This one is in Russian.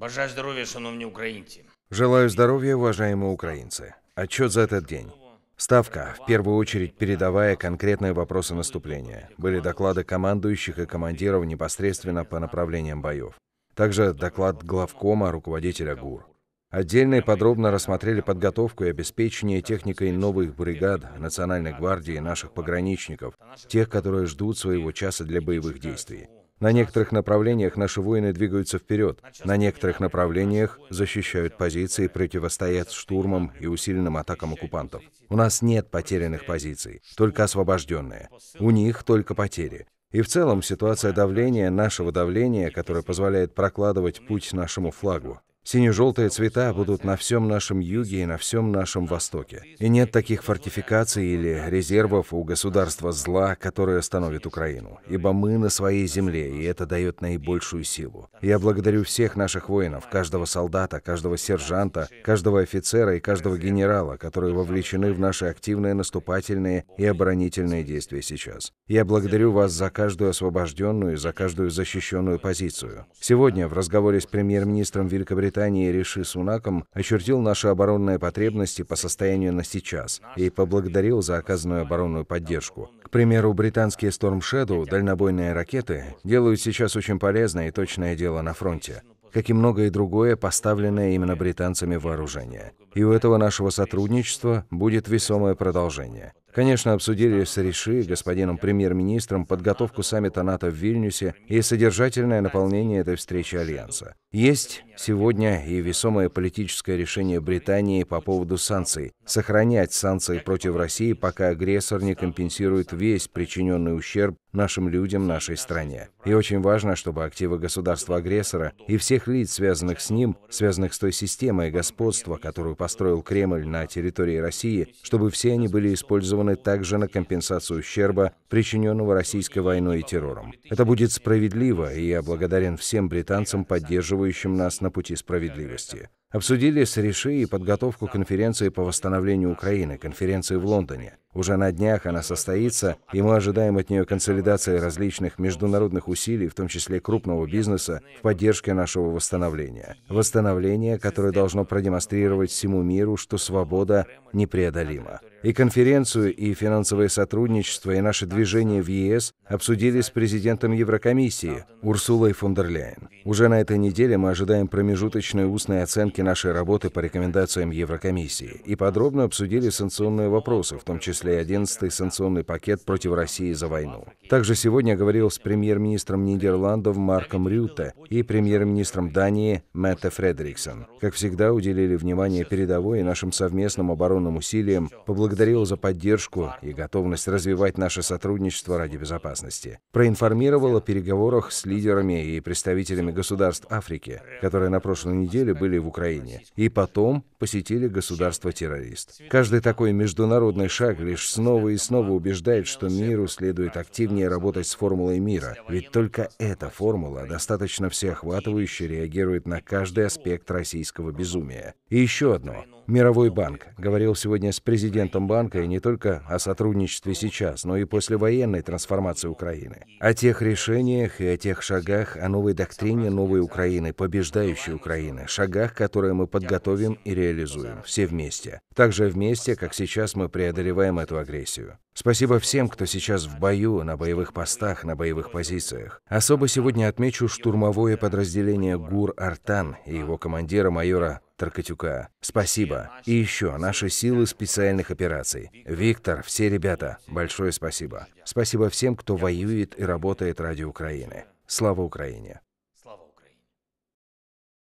Бажаю здоровья, шановні українці. Желаю здоровья, уважаемые украинцы. Отчет за этот день. Ставка, в первую очередь передавая конкретные вопросы наступления. Были доклады командующих и командиров непосредственно по направлениям боев. Также доклад главкома, руководителя ГУР. Отдельно и подробно рассмотрели подготовку и обеспечение техникой новых бригад Национальной гвардии наших пограничников, тех, которые ждут своего часа для боевых действий. На некоторых направлениях наши воины двигаются вперед, на некоторых направлениях защищают позиции, противостоят штурмам и усиленным атакам оккупантов. У нас нет потерянных позиций, только освобожденные. У них только потери. И в целом ситуация давления, нашего давления, которое позволяет прокладывать путь нашему флагу. Сине-желтые цвета будут на всем нашем юге и на всем нашем востоке. И нет таких фортификаций или резервов у государства зла, которое становит Украину. Ибо мы на своей земле, и это дает наибольшую силу. Я благодарю всех наших воинов, каждого солдата, каждого сержанта, каждого офицера и каждого генерала, которые вовлечены в наши активные наступательные и оборонительные действия сейчас. Я благодарю вас за каждую освобожденную и за каждую защищенную позицию. Сегодня в разговоре с премьер-министром Великобритании Британии Риши Сунаком очертил наши оборонные потребности по состоянию на сейчас и поблагодарил за оказанную оборонную поддержку. К примеру, британские Storm Shadow, дальнобойные ракеты, делают сейчас очень полезное и точное дело на фронте как и многое другое, поставленное именно британцами вооружение. И у этого нашего сотрудничества будет весомое продолжение. Конечно, обсудили с Риши, господином премьер-министром, подготовку саммита НАТО в Вильнюсе и содержательное наполнение этой встречи Альянса. Есть сегодня и весомое политическое решение Британии по поводу санкций. Сохранять санкции против России, пока агрессор не компенсирует весь причиненный ущерб нашим людям, нашей стране. И очень важно, чтобы активы государства-агрессора и всех лиц, связанных с ним, связанных с той системой господства, которую построил Кремль на территории России, чтобы все они были использованы ориентированы также на компенсацию ущерба, причиненного российской войной и террором. Это будет справедливо, и я благодарен всем британцам, поддерживающим нас на пути справедливости. Обсудили с Реши и подготовку конференции по восстановлению Украины, конференции в Лондоне. Уже на днях она состоится, и мы ожидаем от нее консолидации различных международных усилий, в том числе крупного бизнеса, в поддержке нашего восстановления. Восстановление, которое должно продемонстрировать всему миру, что свобода непреодолима. И конференцию, и финансовое сотрудничество, и наше движение в ЕС обсудили с президентом Еврокомиссии Урсулой фон дер Ляйен. Уже на этой неделе мы ожидаем промежуточной устной оценки нашей работы по рекомендациям Еврокомиссии и подробно обсудили санкционные вопросы, в том числе числе и 11-й санкционный пакет против России за войну. Также сегодня говорил с премьер-министром Нидерландов Марком Рюте и премьер-министром Дании Мэтте Фредериксон. Как всегда, уделили внимание передовой и нашим совместным оборонным усилиям, поблагодарил за поддержку и готовность развивать наше сотрудничество ради безопасности. Проинформировал о переговорах с лидерами и представителями государств Африки, которые на прошлой неделе были в Украине, и потом посетили государство-террорист. Каждый такой международный шаг для лишь снова и снова убеждает, что миру следует активнее работать с формулой мира, ведь только эта формула достаточно всеохватывающе реагирует на каждый аспект российского безумия. И еще одно. Мировой банк говорил сегодня с президентом банка и не только о сотрудничестве сейчас, но и после военной трансформации Украины. О тех решениях и о тех шагах, о новой доктрине новой Украины, побеждающей Украины, шагах, которые мы подготовим и реализуем, все вместе. Также вместе, как сейчас мы преодолеваем эту агрессию. Спасибо всем, кто сейчас в бою, на боевых постах, на боевых позициях. Особо сегодня отмечу штурмовое подразделение ГУР «Артан» и его командира майора Таркатюка. Спасибо. И еще наши силы специальных операций. Виктор, все ребята, большое спасибо. Спасибо всем, кто воюет и работает ради Украины. Слава Украине!